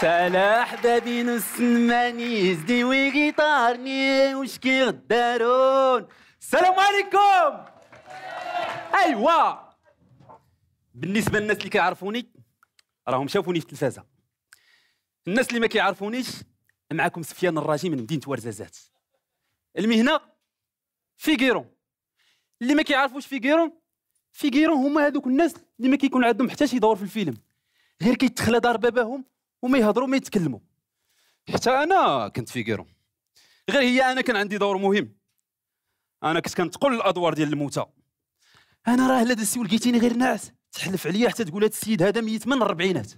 سلاح دادين السنمانيز دي وي غيطارني وش كي غدارون السلام عليكم ايوا بالنسبه للناس اللي كيعرفوني راهم شافوني في التلفازه الناس اللي ما كيعرفونيش معكم سفيان الراجي من مدينه ورزازات المهنه فيغيرون اللي ما كيعرفوش فيغيرون فيغيرون هما هذوك الناس اللي ما كيكون عندهم حتى شي دور في الفيلم غير كيتخلى دار باباهم وما يهضروا ما يتكلموا حتى انا كنت في كيرهم غير هي انا كان عندي دور مهم انا كنت كنتقل الادوار ديال الموتى انا راه لا دزتي ولقيتيني غير ناعس تحلف عليا حتى تقول هذا السيد هذا ميت من الربعينات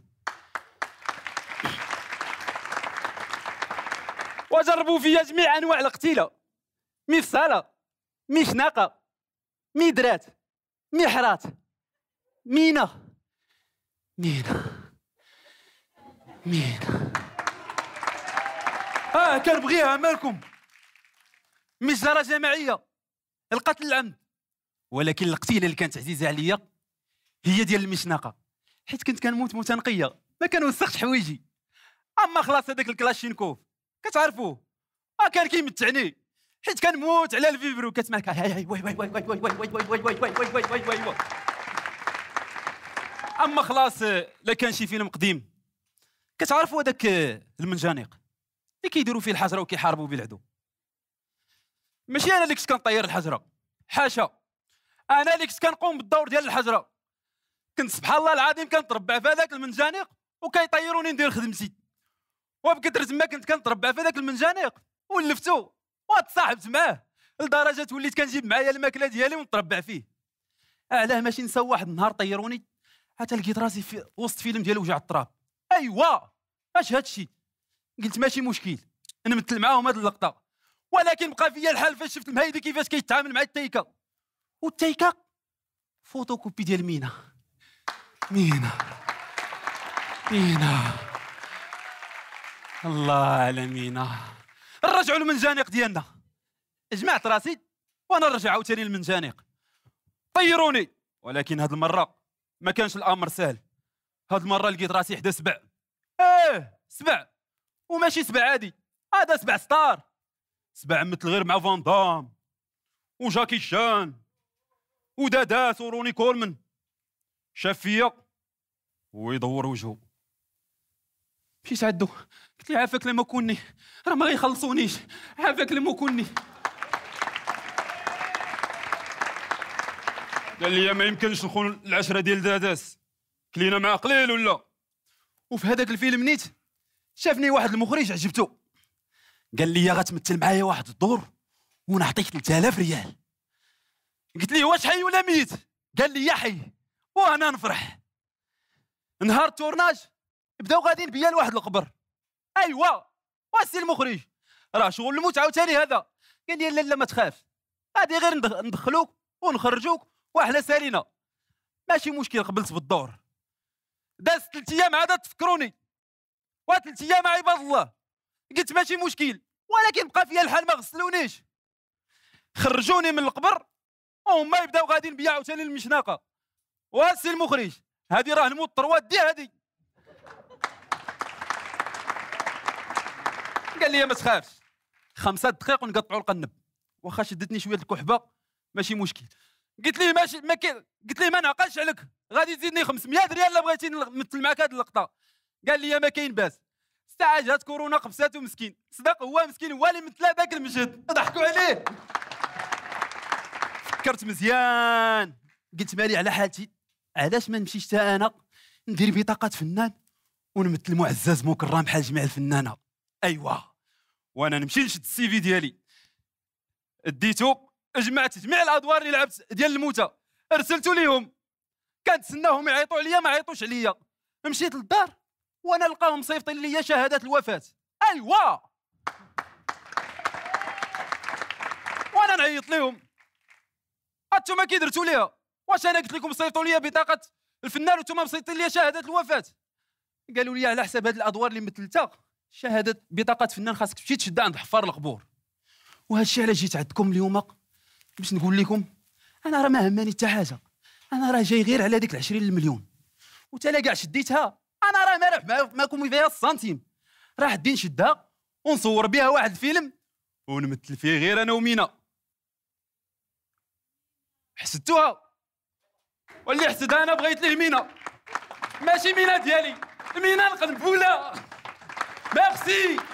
وجربوا فيا جميع انواع القتيله مي فصاله مي شناقه مي درات مي حرات مينا مينا مين اه كنبغيها مالكم مجزرة جماعية القتل العمد ولكن القتيلة اللي كانت عزيزة عليا هي ديال المشناقة حيت كنت كنموت موتة نقية ما كنوسخش حوايجي اما خلاص هذاك الكلاشينكوف كتعرفوه اه كان كيمتعني حيت كنموت على الفيبرو كتسمع هاي هاي واي واي واي واي واي واي واي واي واي واي واي واي واي واي اما خلاص لا كان شي فيلم قديم كتعرفوا هذاك المنجنيق اللي كيديروا فيه الحجره وكيحاربوا به العدو ماشي انا اللي كنت كنطير الحجره حاشا انا اللي كنت كنقوم بالدور ديال الحجره كنت سبحان الله العظيم كنتربع في هذاك المنجنيق وكيطيروني ندير خدمتي وبقدر تما كنت كنتربع في هذاك المنجنيق ولفتو وتصاحبت معاه لدرجه وليت كنجيب معايا الماكله ديالي ونتربع فيه علاه ماشي نسى واحد النهار طيروني حتى لقيت راسي في وسط فيلم ديال وجع التراب ايوا اش هادشي قلت ماشي مشكل نمثل معاهم هاد اللقطه ولكن بقى فيا الحال فاش شفت المهيدي كيفاش كيتعامل مع التيكا والتيكا فوتوكوبي ديال مينا مينا مينا الله على مينا نرجعوا للمنجانيق ديالنا جمعت راسي وانا نرجع عاوتاني للمنجانيق طيروني ولكن هاد المره ما كانش الامر سهل هاد المره لقيت راسي حدا سبع ايه سبع وماشي سبع عادي هذا سبع ستار سبع مثل غير مع فان دام وجاكي شان وداداس وروني كولمن شاف فيا ويدور وجهه مشيت عدو قلت لي عافاك لما كوني راه ما غيخلصونيش عافاك لما كوني قال لي ما يمكنش نخون العشره ديال داداس كلينا مع قليل ولا وفي هذاك الفيلم نيت شافني واحد المخرج عجبته قال لي غتمثل معايا واحد الدور ونعطيك 3000 ريال قلت ليه واش حي ولا ميت قال لي يا حي وانا نفرح نهار التورناج بداو غاديين بيا لواحد القبر ايوا واسي المخرج راه شغل الموت عاوتاني هذا قال لي لا لا ما تخاف غادي غير ندخلوك ونخرجوك واحلى سالينا ماشي مشكل قبلت بالدور داز ثلاث ايام عاد تفكروني وثلاث ايام عباد الله قلت ماشي مشكل ولكن بقى فيا الحال ما غسلونيش خرجوني من القبر وهما يبداو غاديين بيا عاوتاني المشناقه واسي المخرج هذه راه الموت طروات دي هذه قال لي ما تخافش خمسة دقائق ونقطعوا القنب واخا شدتني شويه الكحبه ماشي مشكل قلت ليه ماشي ما كي... قلت ليه ما نعقلش عليك غادي تزيدني 500 ريال الا بغيتي نمثل معك هذه اللقطه قال لي ما كاين باس الساعه جات كورونا قفساتو مسكين صدق هو مسكين هو اللي مثل هذاك المجد ضحكوا عليه فكرت مزيان قلت مالي على حالتي علاش ما نمشيش حتى انا ندير بطاقه فنان ونمثل معزز مكرم بحال جميع الفنانه ايوا وانا نمشي نشد السي في ديالي اديتو جمعت جميع الادوار اللي لعبت ديال الموتى ارسلت ليهم كنتسناهم يعيطوا عليا ما عيطوش عليا مشيت للدار وانا لقاهم صيفطين ليا شهادات الوفاه ايوا وانا نعيط ليهم انتم ما درتوا ليها واش انا قلت لكم صيفطوا لي بطاقه الفنان وانتم مصيفطين لي شهاده الوفاه قالوا لي على حساب هاد الادوار اللي مثلتها شهاده بطاقه فنان خاصك تمشي تشدها عند حفار القبور الشيء علاش جيت عندكم اليوم باش نقول لكم انا راه ما هماني حتى حاجه انا راه جاي غير على ديك 20 المليون وتا لا كاع شديتها انا راه ما ربح معاكم فيها السنتيم راه دي نشدها ونصور بها واحد الفيلم ونمثل فيه غير انا ومينا حسدتوها واللي حسدها انا بغيت ليه مينا ماشي مينا ديالي مينا القنبوله ميرسي